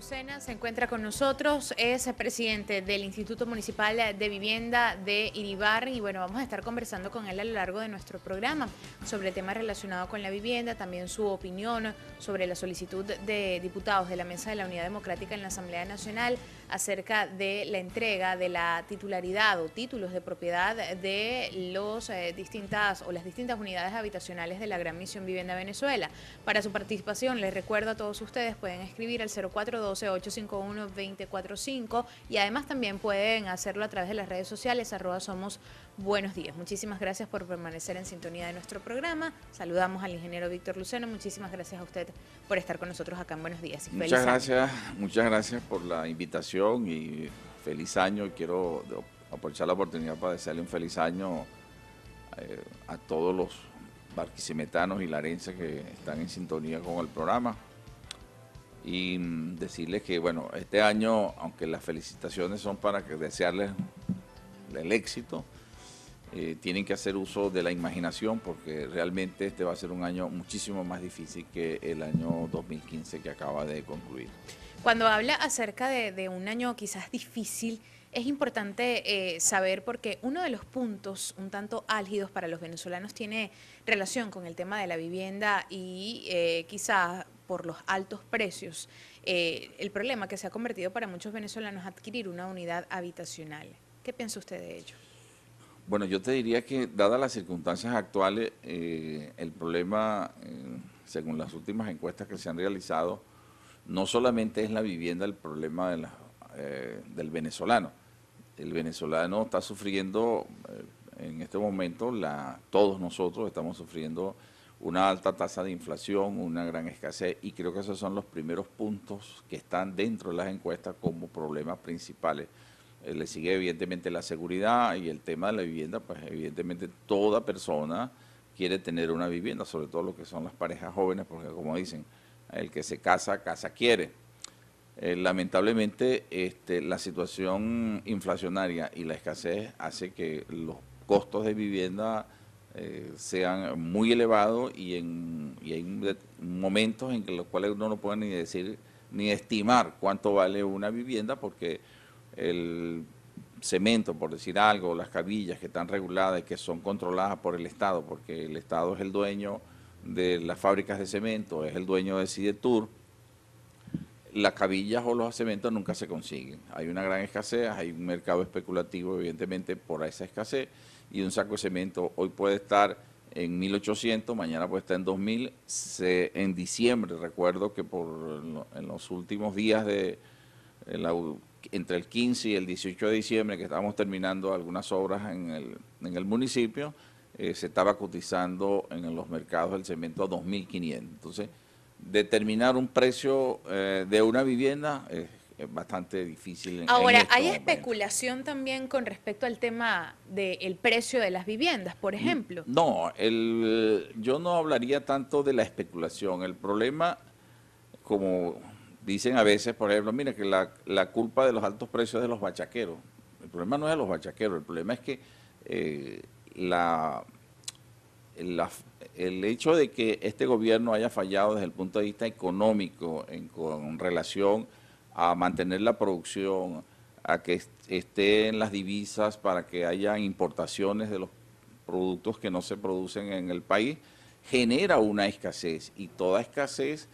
Lucena se encuentra con nosotros, es presidente del Instituto Municipal de Vivienda de Iribar y bueno, vamos a estar conversando con él a lo largo de nuestro programa sobre temas relacionados con la vivienda, también su opinión sobre la solicitud de diputados de la Mesa de la Unidad Democrática en la Asamblea Nacional acerca de la entrega de la titularidad o títulos de propiedad de los, eh, distintas, o las distintas unidades habitacionales de la Gran Misión Vivienda Venezuela. Para su participación, les recuerdo a todos ustedes, pueden escribir al 0412-851-245 y además también pueden hacerlo a través de las redes sociales, arroba somos buenos días. Muchísimas gracias por permanecer en sintonía de nuestro programa. Saludamos al ingeniero Víctor Luceno. Muchísimas gracias a usted por estar con nosotros acá en Buenos Días. muchas gracias, muchas gracias por la invitación y feliz año. Quiero aprovechar la oportunidad para desearle un feliz año eh, a todos los barquisimetanos y larenses que están en sintonía con el programa. Y mm, decirles que, bueno, este año, aunque las felicitaciones son para desearles el éxito, eh, tienen que hacer uso de la imaginación porque realmente este va a ser un año muchísimo más difícil que el año 2015 que acaba de concluir. Cuando habla acerca de, un año quizás difícil, es importante eh, saber porque uno de los puntos un tanto álgidos para los venezolanos tiene relación con el tema de la vivienda y eh, quizás por los altos precios, el problema que se ha convertido para muchos venezolanos adquirir una unidad habitacional. ¿Qué piensa usted de ello? Bueno, yo te diría que dadas las circunstancias actuales, eh, el problema, eh, según las últimas encuestas que se han realizado, no solamente es la vivienda el problema eh, del venezolano. El venezolano está sufriendo en este momento, la, todos nosotros estamos sufriendo una alta tasa de inflación, una gran escasez, y creo que esos son los primeros puntos que están dentro de las encuestas como problemas principales. Eh, le sigue evidentemente la seguridad y el tema de la vivienda, pues evidentemente toda persona quiere tener una vivienda, sobre todo lo que son las parejas jóvenes, porque como dicen, el que se casa, casa quiere. Eh, lamentablemente este, la situación inflacionaria y la escasez hace que los costos de vivienda eh, sean muy elevados y, en, y hay momentos en los cuales uno no puede ni decir ni estimar cuánto vale una vivienda porque el cemento, por decir algo, las cabillas que están reguladas y que son controladas por el Estado, porque el Estado es el dueño de las fábricas de cemento, es el dueño de CIDETUR, las cabillas o los cementos nunca se consiguen. Hay una gran escasez, hay un mercado especulativo, evidentemente, por esa escasez, y un saco de cemento hoy puede estar en 1.800, mañana puede estar en 2.000. en diciembre, recuerdo que por en los últimos días de la entre el 15 y el 18 de diciembre, que estábamos terminando algunas obras en el, en el municipio, eh, se estaba cotizando en los mercados el cemento a 2.500. Entonces, determinar un precio eh, de una vivienda es, bastante difícil. Ahora, hay especulación también con respecto al tema del precio de las viviendas, por mm, ejemplo. No, el, yo no hablaría tanto de la especulación. El problema, como Dicen a veces, por ejemplo, mira que la, culpa de los altos precios es de los bachaqueros. El problema no es de los bachaqueros, el problema es que eh, la, el hecho de que este gobierno haya fallado desde el punto de vista económico con relación a mantener la producción, a que estén las divisas para que haya importaciones de los productos que no se producen en el país, genera una escasez y toda escasez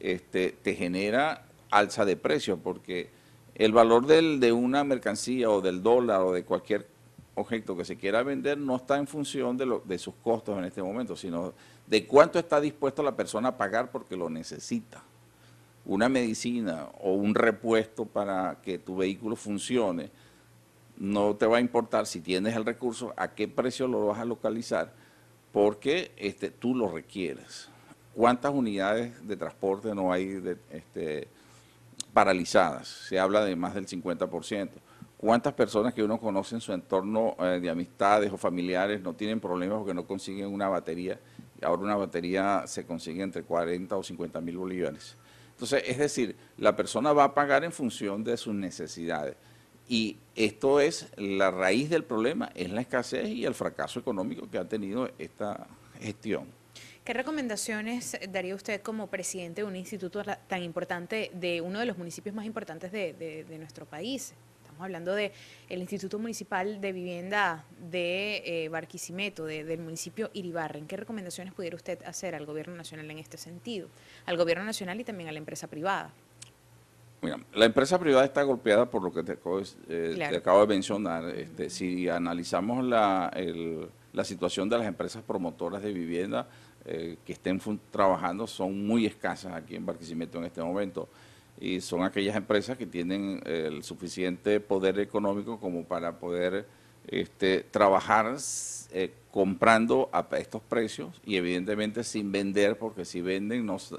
este, te genera alza de precio, porque el valor del, de una mercancía o del dólar o de cualquier objeto que se quiera vender no está en función de, lo, de sus costos en este momento, sino de cuánto está dispuesta la persona a pagar porque lo necesita. Una medicina o un repuesto para que tu vehículo funcione, no te va a importar si tienes el recurso, a qué precio lo vas a localizar, porque este, tú lo requieres. ¿Cuántas unidades de transporte no hay este, paralizadas? Se habla de más del 50%. ¿Cuántas personas que uno conoce en su entorno eh, de amistades o familiares no tienen problemas porque no consiguen una batería? y Ahora una batería se consigue entre 40 o 50 mil bolívares. Entonces, es decir, la persona va a pagar en función de sus necesidades. Y esto es la raíz del problema, es la escasez y el fracaso económico que ha tenido esta gestión. ¿Qué recomendaciones daría usted como presidente de un instituto tan importante, de uno de los municipios más importantes de, nuestro país? Estamos hablando del Instituto Municipal de Vivienda de eh, Barquisimeto, del municipio Iribarren. ¿Qué recomendaciones pudiera usted hacer al gobierno nacional en este sentido? Al gobierno nacional y también a la empresa privada. Mira, la empresa privada está golpeada por lo que te, acabo de eh, mencionar. Este, si analizamos la situación de las empresas promotoras de vivienda, eh, que estén trabajando son muy escasas aquí en Barquisimeto en este momento. Y son aquellas empresas que tienen eh, el suficiente poder económico como para poder este, trabajar eh, comprando a estos precios y evidentemente sin vender, porque si venden nos,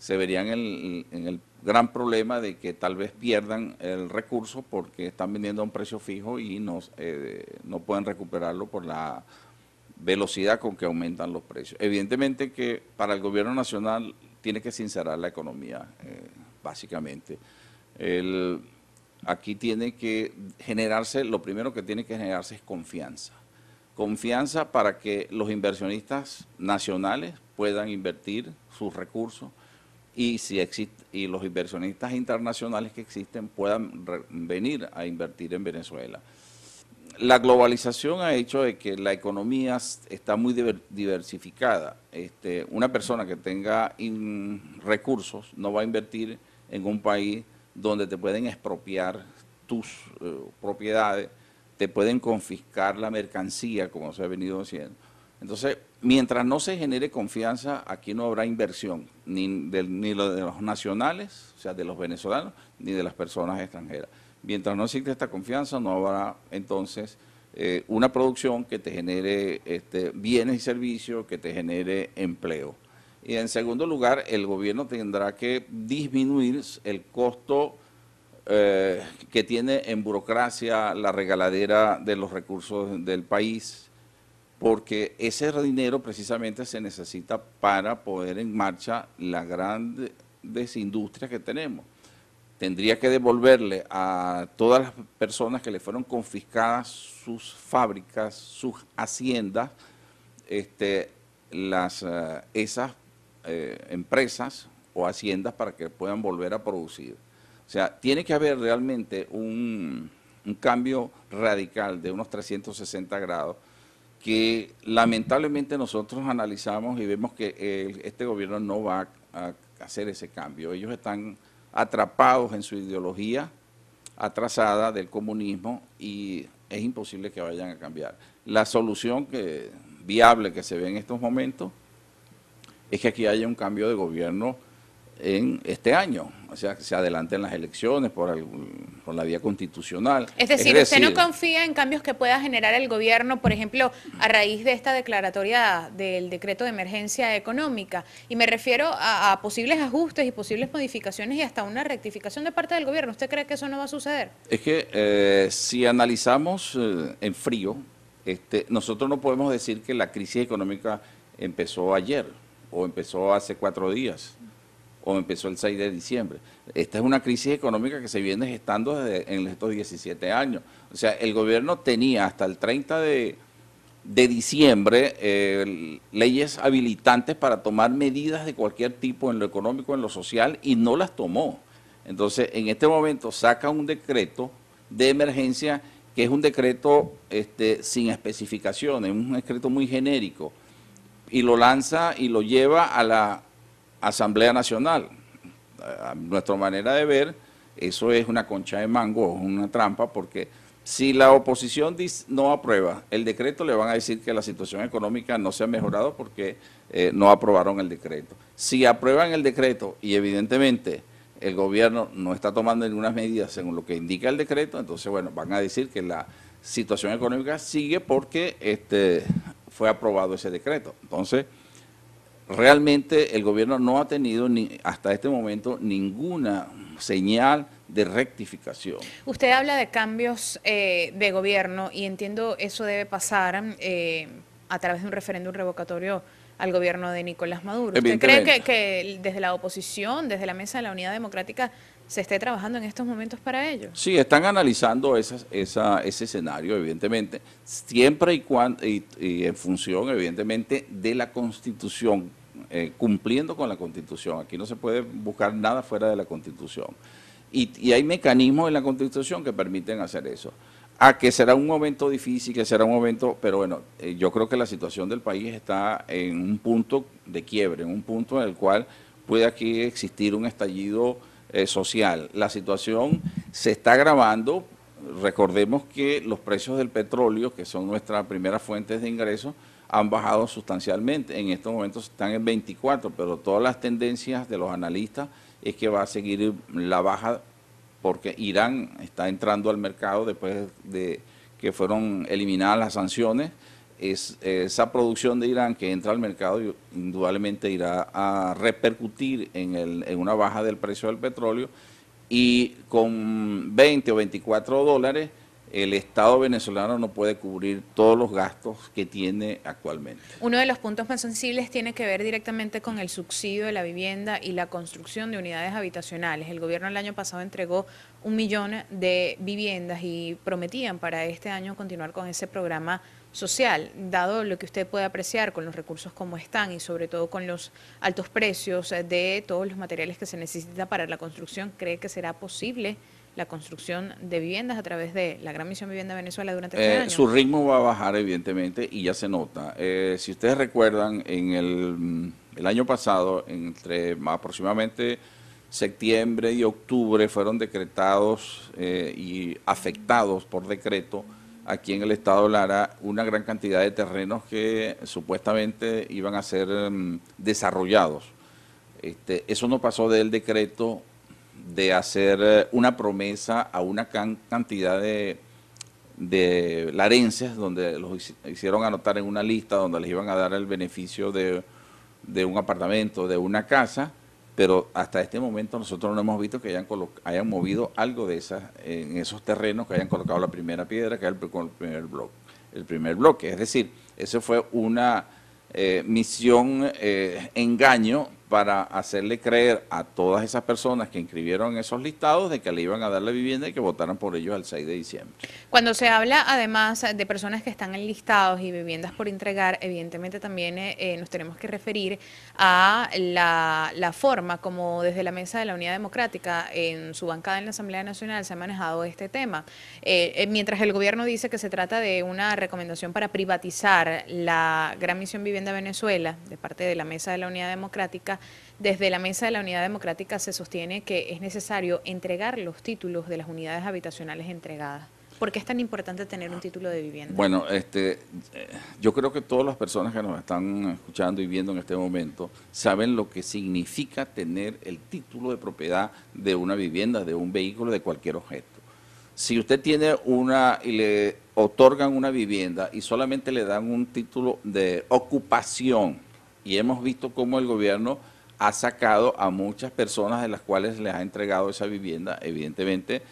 se verían en, el gran problema de que tal vez pierdan el recurso porque están vendiendo a un precio fijo y no pueden recuperarlo por la velocidad con que aumentan los precios. Evidentemente que para el gobierno nacional tiene que sincerar la economía, eh, básicamente. aquí tiene que generarse, lo primero que tiene que generarse es confianza. Confianza para que los inversionistas nacionales puedan invertir sus recursos y, si existe, y los inversionistas internacionales que existen puedan venir a invertir en Venezuela la globalización ha hecho de que la economía está muy diversificada. Este, una persona que tenga recursos no va a invertir en un país donde te pueden expropiar tus eh, propiedades, te pueden confiscar la mercancía, como se ha venido haciendo. Entonces, mientras no se genere confianza, aquí no habrá inversión, ni, ni de los nacionales, o sea, de los venezolanos, ni de las personas extranjeras. Mientras no existe esta confianza, no habrá entonces eh, una producción que te genere este, bienes y servicios, que te genere empleo. Y en segundo lugar, el gobierno tendrá que disminuir el costo eh, que tiene en burocracia la regaladera de los recursos del país, porque ese dinero precisamente se necesita para poder en marcha las grandes industrias que tenemos tendría que devolverle a todas las personas que le fueron confiscadas sus fábricas, sus haciendas, este, las, eh, esas eh, empresas o haciendas para que puedan volver a producir. O sea, tiene que haber realmente un, cambio radical de unos 360 grados que lamentablemente nosotros analizamos y vemos que este gobierno no va a hacer ese cambio. Ellos están atrapados en su ideología atrasada del comunismo y es imposible que vayan a cambiar. La solución que, viable que se ve en estos momentos es que aquí haya un cambio de gobierno en este año, o sea, que se adelanten las elecciones por, la vía constitucional. Es decir, usted no confía en cambios que pueda generar el gobierno, por ejemplo, a raíz de esta declaratoria del decreto de emergencia económica. Y me refiero a, posibles ajustes y posibles modificaciones y hasta una rectificación de parte del gobierno. ¿Usted cree que eso no va a suceder? Es que eh, si analizamos eh, en frío, este, nosotros no podemos decir que la crisis económica empezó ayer o empezó hace cuatro días o empezó el 6 de diciembre. Esta es una crisis económica que se viene gestando desde en estos 17 años. O sea, el gobierno tenía hasta el 30 de, diciembre eh, leyes habilitantes para tomar medidas de cualquier tipo en lo económico, en lo social, y no las tomó. Entonces, en este momento saca un decreto de emergencia que es un decreto este, sin especificaciones, un decreto muy genérico, y lo lanza y lo lleva a la Asamblea Nacional. A nuestra manera de ver, eso es una concha de mango, es una trampa, porque si la oposición no aprueba el decreto, le van a decir que la situación económica no se ha mejorado porque eh, no aprobaron el decreto. Si aprueban el decreto y evidentemente el gobierno no está tomando ninguna medida según lo que indica el decreto, entonces, bueno, van a decir que la situación económica sigue porque este, fue aprobado ese decreto. Entonces, realmente el gobierno no ha tenido ni, hasta este momento ninguna señal de rectificación. Usted habla de cambios eh, de gobierno y entiendo eso debe pasar eh, a través de un referéndum revocatorio al gobierno de Nicolás Maduro. ¿Usted cree que desde la oposición, desde la Mesa de la Unidad Democrática, se esté trabajando en estos momentos para ello. Sí, están analizando ese escenario, evidentemente, siempre y, cuando, y, en función, evidentemente, de la Constitución, eh, cumpliendo con la Constitución. Aquí no se puede buscar nada fuera de la Constitución. Y, hay mecanismos en la Constitución que permiten hacer eso. A ah, que será un momento difícil, que será un momento, pero bueno, eh, yo creo que la situación del país está en un punto de quiebre, en un punto en el cual puede aquí existir un estallido eh, social. La situación se está agravando. Recordemos que los precios del petróleo, que son nuestras primeras fuentes de ingresos, han bajado sustancialmente. En estos momentos están en 24, pero todas las tendencias de los analistas es que va a seguir la baja porque Irán está entrando al mercado después de que fueron eliminadas las sanciones es, esa producción de Irán que entra al mercado indudablemente irá a repercutir en, en una baja del precio del petróleo y con 20 o 24 dólares el Estado venezolano no puede cubrir todos los gastos que tiene actualmente. Uno de los puntos más sensibles tiene que ver directamente con el subsidio de la vivienda y la construcción de unidades habitacionales. El gobierno el año pasado entregó un millón de viviendas y prometían para este año continuar con ese programa social, dado lo que usted puede apreciar con los recursos como están y sobre todo con los altos precios eh, de todos los materiales que se necesita para la construcción, ¿cree que será posible la construcción de viviendas a través de la Gran Misión Vivienda Venezuela durante este eh, Su ritmo va a bajar, evidentemente, y ya se nota. Eh, si ustedes recuerdan, en mm, el, año pasado, entre aproximadamente septiembre y octubre, fueron decretados eh, y afectados por decreto aquí en el Estado Lara una gran cantidad de terrenos que supuestamente iban a ser em, desarrollados. Este, eso no pasó del decreto de hacer eh, una promesa a una cantidad de, larenses... donde los hicieron anotar en una lista donde les iban a dar el beneficio de un apartamento, de una casa, pero hasta este momento nosotros no hemos visto que hayan, hayan movido algo de esas en esos terrenos, que hayan colocado la primera piedra, que es el, el primer bloque. El primer bloque, es decir, eso fue una eh, misión eh, engaño para hacerle creer a todas esas personas que inscribieron esos listados de que le iban a dar la vivienda y que votaran por ellos el 6 de diciembre. Cuando se habla además de personas que están en listados y viviendas por entregar, evidentemente también eh, eh, nos tenemos que referir a la, forma como desde la mesa de la Unidad Democrática en su bancada en la Asamblea Nacional se ha manejado este tema. Eh, mientras el gobierno dice que se trata de una recomendación para privatizar la Gran Misión Vivienda Venezuela de parte de la mesa de la Unidad Democrática, desde la mesa de la Unidad Democrática se sostiene que es necesario entregar los títulos de las unidades habitacionales entregadas. ¿Por qué es tan importante tener un título de vivienda? Bueno, este, eh, yo creo que todas las personas que nos están escuchando y viendo en este momento saben lo que significa tener el título de propiedad de una vivienda, de un vehículo, de cualquier objeto. Si usted tiene una y le otorgan una vivienda y solamente le dan un título de ocupación, y hemos visto cómo el gobierno ha sacado a muchas personas de las cuales les ha entregado esa vivienda, evidentemente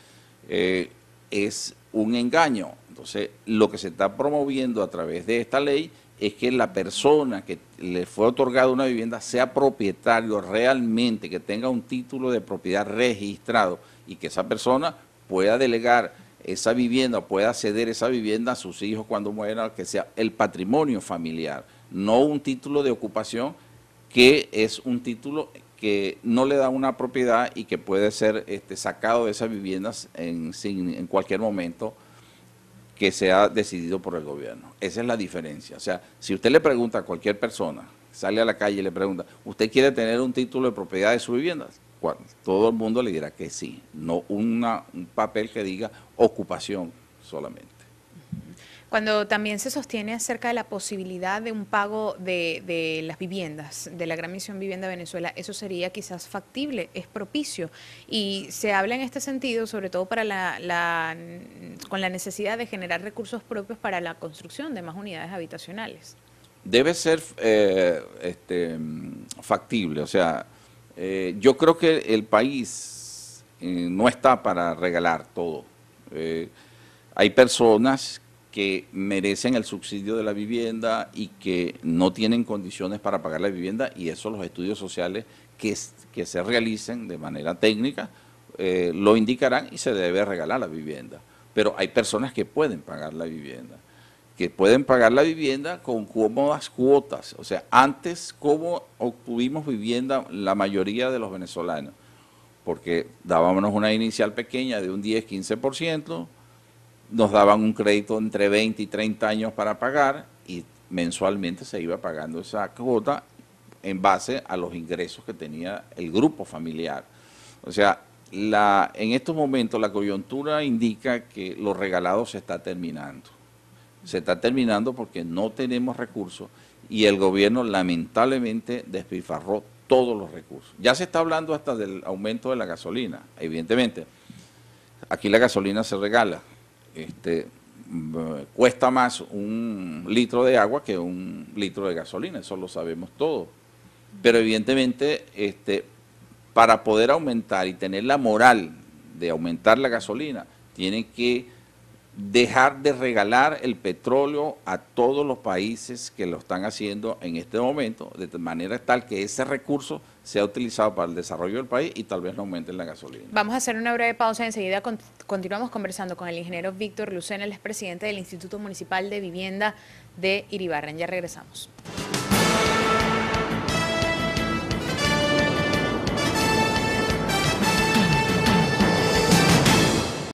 eh, es un engaño. Entonces, lo que se está promoviendo a través de esta ley es que la persona que le fue otorgada una vivienda sea propietario realmente, que tenga un título de propiedad registrado y que esa persona pueda delegar esa vivienda, pueda ceder esa vivienda a sus hijos cuando mueran, que sea el patrimonio familiar no un título de ocupación que es un título que no le da una propiedad y que puede ser este, sacado de esas viviendas en, cualquier momento que sea decidido por el gobierno. Esa es la diferencia. O sea, si usted le pregunta a cualquier persona, sale a la calle y le pregunta, ¿usted quiere tener un título de propiedad de su vivienda? todo el mundo le dirá que sí, no una, un papel que diga ocupación solamente. Cuando también se sostiene acerca de la posibilidad de un pago de, de las viviendas, de la Gran Misión Vivienda Venezuela, eso sería quizás factible, es propicio. Y se habla en este sentido, sobre todo para la, con la necesidad de generar recursos propios para la construcción de más unidades habitacionales. Debe ser eh, este, factible, o sea, eh, yo creo que el país eh, no está para regalar todo. hay personas que merecen el subsidio de la vivienda y que no tienen condiciones para pagar la vivienda y eso los estudios sociales que, se realicen de manera técnica eh, lo indicarán y se debe regalar la vivienda. Pero hay personas que pueden pagar la vivienda, que pueden pagar la vivienda con cómodas cuotas. O sea, antes, ¿cómo obtuvimos vivienda la mayoría de los venezolanos? Porque dábamos una inicial pequeña de un 10, 15%, nos daban un crédito entre 20 y 30 años para pagar y mensualmente se iba pagando esa cuota en base a los ingresos que tenía el grupo familiar. O sea, en estos momentos la coyuntura indica que lo regalado se está terminando. Se está terminando porque no tenemos recursos y el gobierno lamentablemente despifarró todos los recursos. Ya se está hablando hasta del aumento de la gasolina, evidentemente. Aquí la gasolina se regala, este, cuesta más un litro de agua que un litro de gasolina, eso lo sabemos todos. Pero evidentemente, este, para poder aumentar y tener la moral de aumentar la gasolina, tiene que dejar de regalar el petróleo a todos los países que lo están haciendo en este momento, de manera tal que ese recurso sea utilizado para el desarrollo del país y tal vez no aumente la gasolina. Vamos a hacer una breve pausa, enseguida continuamos conversando con el ingeniero Víctor Lucena, el expresidente del Instituto Municipal de Vivienda de Iribarren. Ya regresamos.